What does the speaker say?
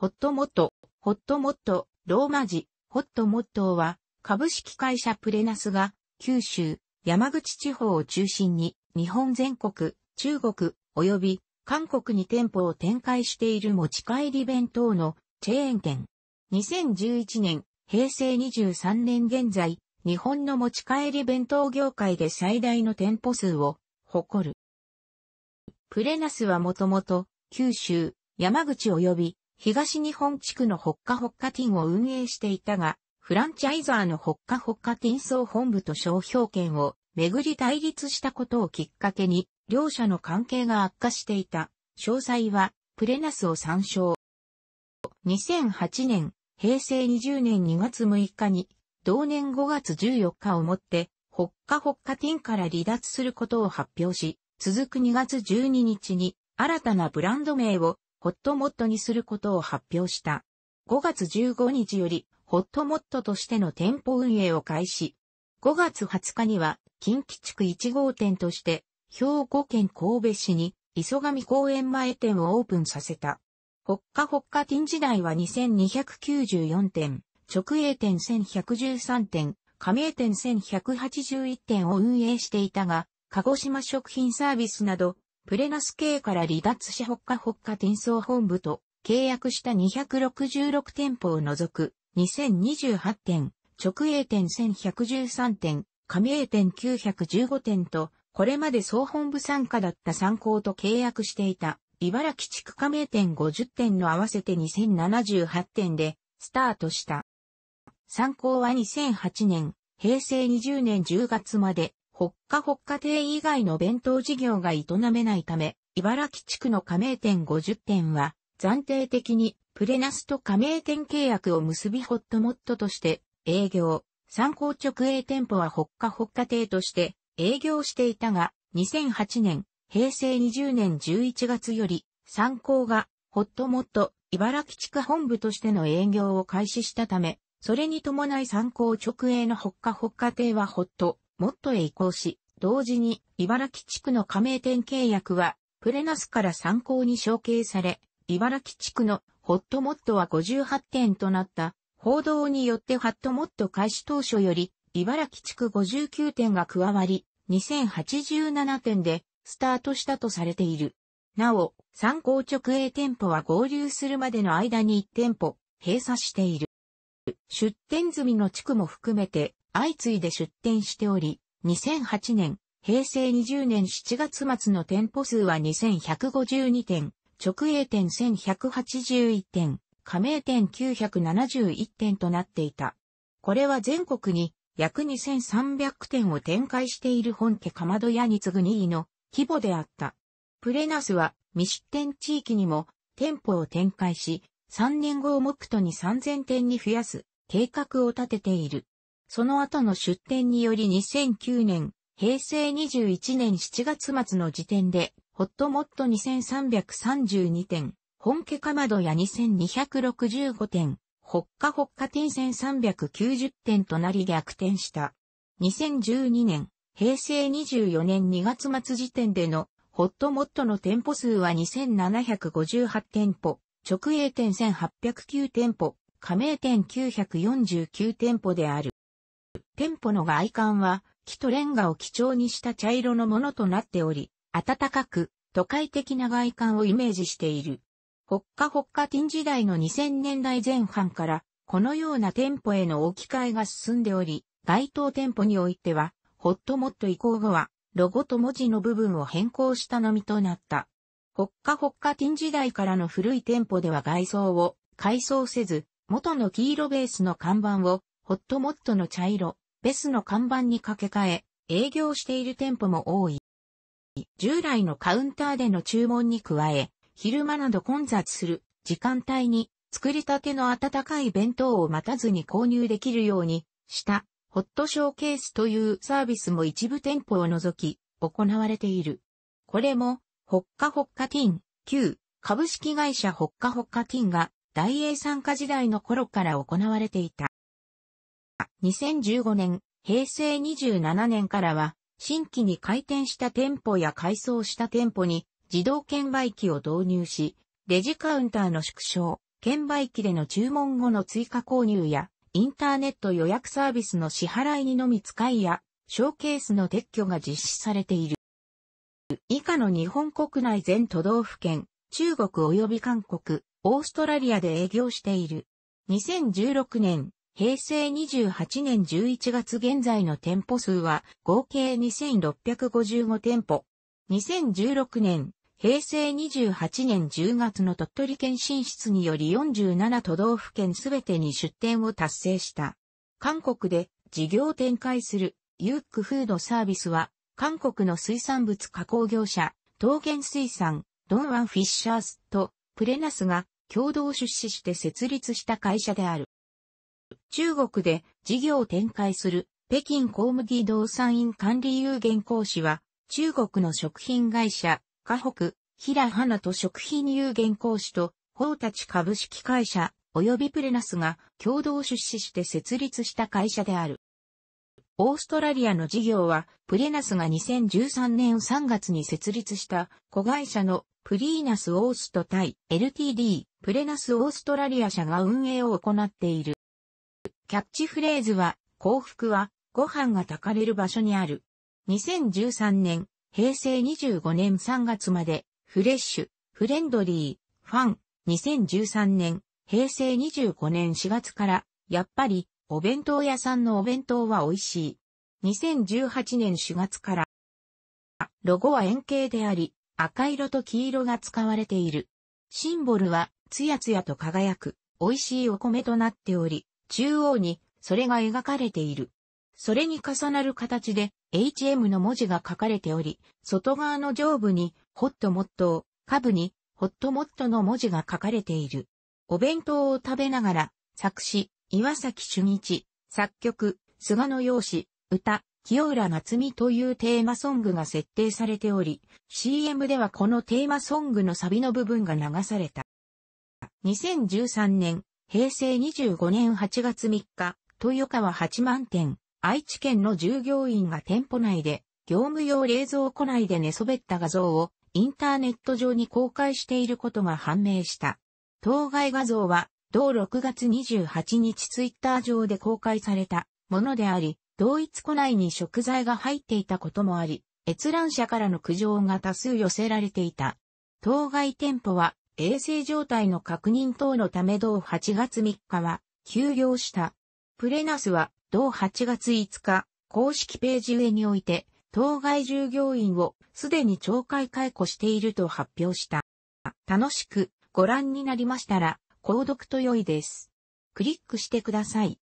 ホットモット、ホットモット、ローマ字、ホットモットは、株式会社プレナスが、九州、山口地方を中心に、日本全国、中国、及び、韓国に店舗を展開している持ち帰り弁当のチェーン店。2011年、平成23年現在、日本の持ち帰り弁当業界で最大の店舗数を誇る。プレナスはもともと、九州、山口及び東日本地区のホッカホッカティンを運営していたが、フランチャイザーのホッカホッカティン総本部と商標権をめぐり対立したことをきっかけに、両者の関係が悪化していた。詳細は、プレナスを参照。2008年、平成20年2月6日に、同年5月14日をもって、ホッカホッカティンから離脱することを発表し、続く2月12日に、新たなブランド名をホットモットにすることを発表した。5月15日より、ホットモットとしての店舗運営を開始。5月20日には、近畿地区1号店として、兵庫県神戸市に、磯上公園前店をオープンさせた。ほっかほっか店時代は2294店、直営店1113店、加盟店1181店を運営していたが、鹿児島食品サービスなどプレナス系から離脱し北下北下転送本部と契約した266店舗を除く2028店、直営店1113店、加盟店915店と、これまで総本部参加だった参考と契約していた、茨城地区加盟店50店の合わせて2078店で、スタートした。参考は2008年、平成20年10月まで、かほっか亭以外の弁当事業が営めないため、茨城地区の加盟店50店は、暫定的にプレナスと加盟店契約を結びホットモットとして営業、参考直営店舗はかほっか亭として営業していたが、2008年、平成20年11月より、参考がホットモット茨城地区本部としての営業を開始したため、それに伴い参考直営のかほっか亭はホットモットへ移行し、同時に茨城地区の加盟店契約はプレナスから参考に承継され、茨城地区のホットモットは58店となった報道によってホットモット開始当初より茨城地区59店が加わり、2087店でスタートしたとされている。なお、参考直営店舗は合流するまでの間に1店舗閉鎖している。出店済みの地区も含めて相次いで出店しており、2008年、平成20年7月末の店舗数は2152店、直営店1181店、加盟店971店となっていた。これは全国に約2300店を展開している本家かまど屋に次ぐ2位の規模であった。プレナスは未出店地域にも店舗を展開し、3年後を目途に3000店に増やす計画を立てている。その後の出展により2009年、平成21年7月末の時点で、ホットモット2332点、本家かまどや2265点、ほっかほっか点1390点となり逆転した。2012年、平成24年2月末時点でのホットモットの店舗数は2758店舗、直営店1809店舗、加盟店949店舗である。店舗の外観は木とレンガを基調にした茶色のものとなっており、暖かく都会的な外観をイメージしている。ホッカホッカティン時代の2000年代前半からこのような店舗への置き換えが進んでおり、該当店舗においては、ホットモット移行後は、ロゴと文字の部分を変更したのみとなった。ホッカホッカティン時代からの古い店舗では外装を改装せず、元の黄色ベースの看板を、ホットモットの茶色、ベスの看板に掛け替え、営業している店舗も多い。従来のカウンターでの注文に加え、昼間など混雑する時間帯に作りたての温かい弁当を待たずに購入できるようにしたホットショーケースというサービスも一部店舗を除き行われている。これも、ホッカホッカティン、旧株式会社ホッカホッカティンが大英参加時代の頃から行われていた。2015年、平成27年からは、新規に開店した店舗や改装した店舗に自動券売機を導入し、レジカウンターの縮小、券売機での注文後の追加購入や、インターネット予約サービスの支払いにのみ使いや、ショーケースの撤去が実施されている。以下の日本国内全都道府県、中国及び韓国、オーストラリアで営業している。2016年、平成28年11月現在の店舗数は合計2655店舗。2016年、平成28年10月の鳥取県進出により47都道府県すべてに出店を達成した。韓国で事業展開するユックフードサービスは、韓国の水産物加工業者、桃源水産、ドンワンフィッシャースとプレナスが共同出資して設立した会社である。中国で事業を展開する北京工麦動産院管理有限公司は、中国の食品会社、河北、平花と食品有限公司と、法達株式会社、及びプレナスが共同出資して設立した会社である。オーストラリアの事業は、プレナスが2013年3月に設立した子会社のプリーナスオースト対 LTD プレナスオーストラリア社が運営を行っている。キャッチフレーズは、幸福は、ご飯が炊かれる場所にある。2013年、平成25年3月まで、フレッシュ、フレンドリー、ファン、2013年、平成25年4月から、やっぱり、お弁当屋さんのお弁当は美味しい。2018年4月から、ロゴは円形であり、赤色と黄色が使われている。シンボルは、つやつやと輝く、美味しいお米となっており、中央にそれが描かれている。それに重なる形で HM の文字が書かれており、外側の上部にホットモットー、下部にホットモットの文字が書かれている。お弁当を食べながら、作詞、岩崎俊一、作曲、菅野陽子、歌、清浦夏美というテーマソングが設定されており、CM ではこのテーマソングのサビの部分が流された。2013年、平成25年8月3日、豊川八幡店、愛知県の従業員が店舗内で、業務用冷蔵庫内で寝そべった画像をインターネット上に公開していることが判明した。当該画像は、同6月28日ツイッター上で公開されたものであり、同一庫内に食材が入っていたこともあり、閲覧者からの苦情が多数寄せられていた。当該店舗は衛生状態の確認等のため同8月3日は休業した。プレナスは同8月5日、公式ページ上において、当該従業員をすでに懲戒解雇していると発表した。楽しくご覧になりましたら、購読と良いです。クリックしてください。